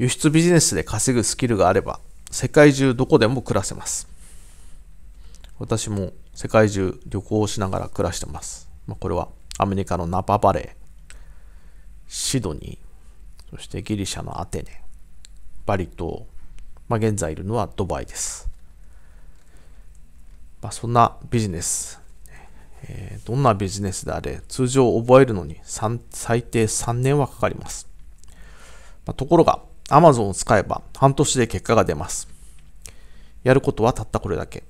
輸出ビジネスで稼ぐスキルがあれば、世界中どこでも暮らせます。私も世界中旅行をしながら暮らしてます。まあ、これはアメリカのナパバレー、シドニー、そしてギリシャのアテネ、バリ島、まあ、現在いるのはドバイです。まあ、そんなビジネス、えー、どんなビジネスであれ、通常覚えるのに最低3年はかかります。まあ、ところが、Amazon を使えば半年で結果が出ます。やることはたったこれだけ。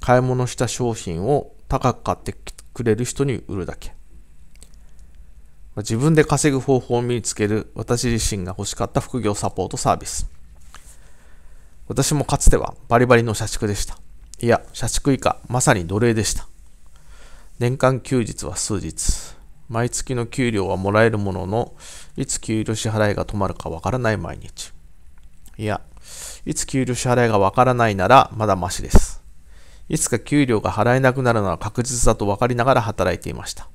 買い物した商品を高く買ってくれる人に売るだけ。自分で稼ぐ方法を身につける私自身が欲しかった副業サポートサービス。私もかつてはバリバリの社畜でした。いや、社畜以下、まさに奴隷でした。年間休日は数日。毎月の給料はもらえるものの、いつ給料支払いが止まるかわからない毎日。いや、いつ給料支払いがわからないならまだマシです。いつか給料が払えなくなるのは確実だと分かりながら働いていました。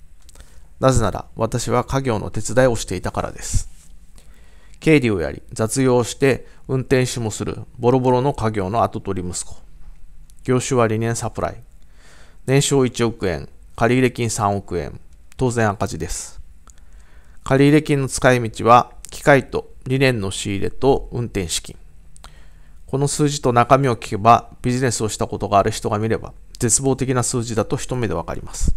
なぜなら私は家業の手伝いをしていたからです。経理をやり、雑用をして、運転手もする、ボロボロの家業の跡取り息子。業種は理念サプライ。年商1億円、借入金3億円、当然赤字です。借入金の使い道は、機械と理念の仕入れと運転資金。この数字と中身を聞けば、ビジネスをしたことがある人が見れば、絶望的な数字だと一目でわかります。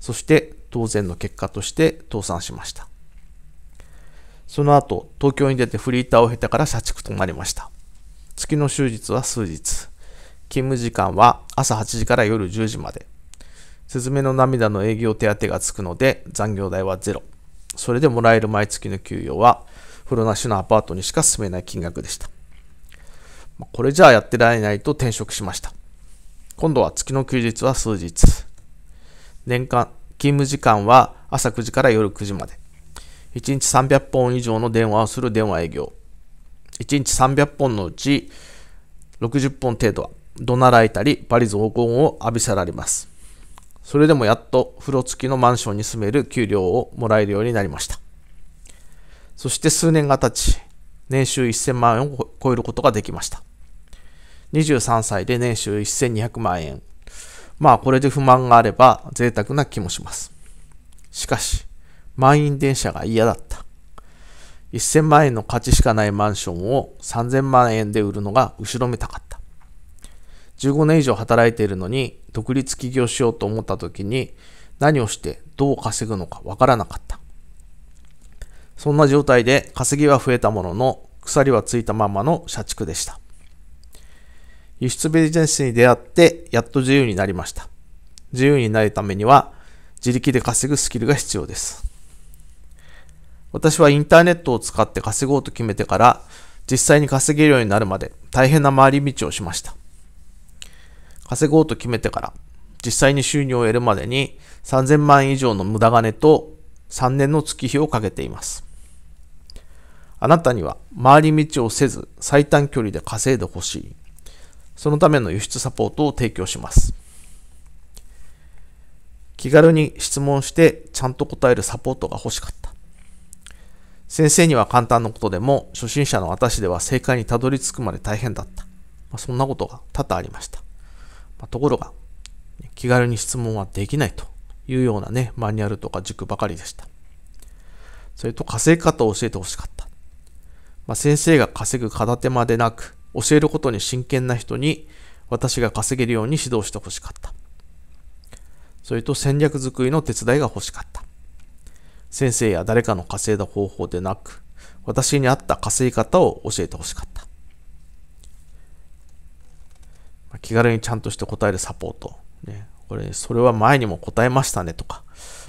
そして、当然の結果として倒産しました。その後、東京に出てフリーターを経てから社畜となりました。月の終日は数日。勤務時間は朝8時から夜10時まで。すずめの涙の営業手当がつくので残業代はゼロ。それでもらえる毎月の給与は、風呂なしのアパートにしか住めない金額でした。これじゃあやってられないと転職しました。今度は月の休日は数日。年間、勤務時間は朝9時から夜9時まで。1日300本以上の電話をする電話営業。1日300本のうち60本程度は怒鳴られたり、罵リ雑言を浴びせられます。それでもやっと風呂付きのマンションに住める給料をもらえるようになりました。そして数年が経ち、年収1000万円を超えることができました。23歳で年収1200万円。まあこれで不満があれば贅沢な気もします。しかし、満員電車が嫌だった。1000万円の価値しかないマンションを3000万円で売るのが後ろめたかった。15年以上働いているのに、独立起業しようと思った時に、何をしてどう稼ぐのかわからなかった。そんな状態で稼ぎは増えたものの、鎖はついたままの社畜でした。輸出ビジネスに出会って、やっと自由になりました。自由になるためには、自力で稼ぐスキルが必要です。私はインターネットを使って稼ごうと決めてから、実際に稼げるようになるまで大変な回り道をしました。稼ごうと決めてから、実際に収入を得るまでに3000万以上の無駄金と3年の月日をかけています。あなたには回り道をせず最短距離で稼いでほしい。そのための輸出サポートを提供します。気軽に質問してちゃんと答えるサポートが欲しかった。先生には簡単なことでも初心者の私では正解にたどり着くまで大変だった。まあ、そんなことが多々ありました。まあ、ところが、気軽に質問はできないというようなね、マニュアルとか塾ばかりでした。それと稼ぎ方を教えてほしかった。まあ、先生が稼ぐ片手間でなく、教えることに真剣な人に私が稼げるように指導してほしかった。それと戦略づくりの手伝いが欲しかった。先生や誰かの稼いだ方法でなく、私に合った稼ぎ方を教えてほしかった。気軽にちゃんとして答えるサポート。ね、これ、それは前にも答えましたねとか、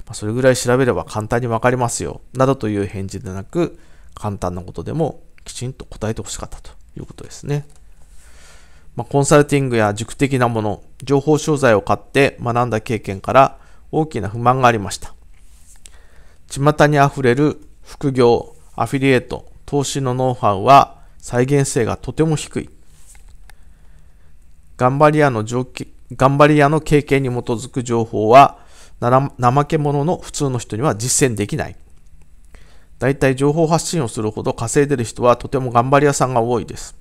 まあ、それぐらい調べれば簡単にわかりますよ。などという返事でなく、簡単なことでもきちんと答えてほしかったということですね。まあ、コンサルティングや塾的なもの、情報商材を買って学んだ経験から大きな不満がありました。巷にあふれる副業、アフィリエイト、投資のノウハウは再現性がとても低い。頑張り屋の上頑張り屋の経験に基づく情報は、怠け者の普通の人には実践できない。だいたい情報発信をするほど稼いでる人はとても頑張り屋さんが多いです。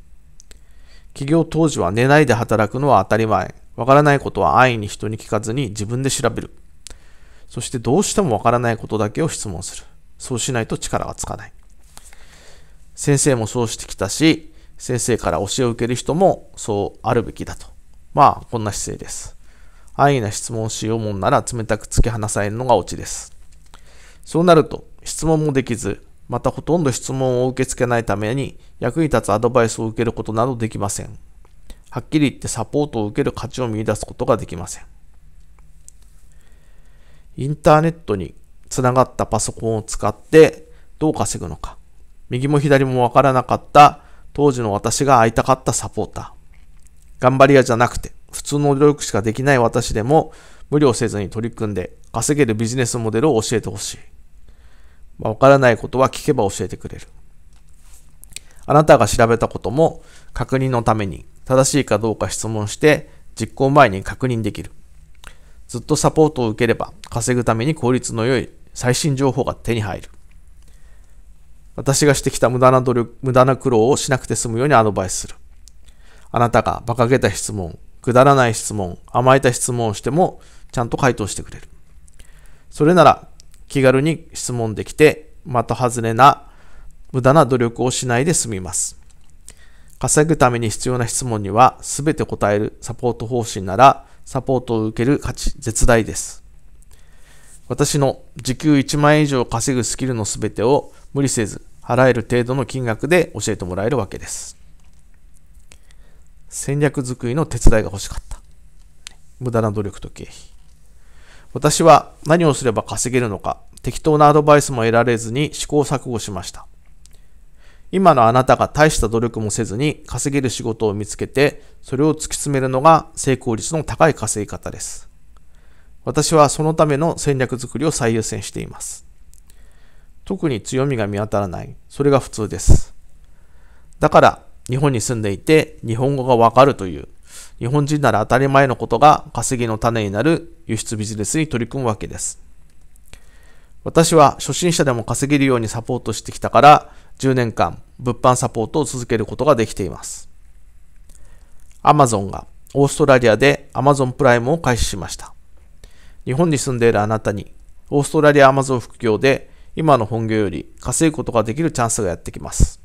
企業当時は寝ないで働くのは当たり前。わからないことは安易に人に聞かずに自分で調べる。そしてどうしてもわからないことだけを質問する。そうしないと力がつかない。先生もそうしてきたし、先生から教えを受ける人もそうあるべきだと。まあ、こんな姿勢です。安易な質問しようもんなら冷たく突き放されるのがオチです。そうなると、質問もできず、またほとんど質問を受け付けないために役に立つアドバイスを受けることなどできません。はっきり言ってサポートを受ける価値を見出すことができません。インターネットにつながったパソコンを使ってどう稼ぐのか。右も左もわからなかった当時の私が会いたかったサポーター。頑張り屋じゃなくて、普通の努力しかできない私でも、無理をせずに取り組んで、稼げるビジネスモデルを教えてほしい。わ、まあ、からないことは聞けば教えてくれる。あなたが調べたことも確認のために正しいかどうか質問して実行前に確認できる。ずっとサポートを受ければ稼ぐために効率の良い最新情報が手に入る。私がしてきた無駄な努力、無駄な苦労をしなくて済むようにアドバイスする。あなたが馬鹿げた質問、くだらない質問、甘えた質問をしても、ちゃんと回答してくれる。それなら、気軽に質問できて、的外れな、無駄な努力をしないで済みます。稼ぐために必要な質問には、すべて答えるサポート方針なら、サポートを受ける価値絶大です。私の時給1万円以上稼ぐスキルのすべてを無理せず払える程度の金額で教えてもらえるわけです。戦略づくりの手伝いが欲しかった。無駄な努力と経費。私は何をすれば稼げるのか、適当なアドバイスも得られずに試行錯誤しました。今のあなたが大した努力もせずに稼げる仕事を見つけて、それを突き詰めるのが成功率の高い稼ぎ方です。私はそのための戦略づくりを最優先しています。特に強みが見当たらない。それが普通です。だから、日本に住んでいて、日本語がわかるという、日本人なら当たり前のことが稼ぎの種になる輸出ビジネスに取り組むわけです。私は初心者でも稼げるようにサポートしてきたから、10年間、物販サポートを続けることができています。Amazon がオーストラリアで Amazon プライムを開始しました。日本に住んでいるあなたに、オーストラリアアマゾン副業で今の本業より稼ぐことができるチャンスがやってきます。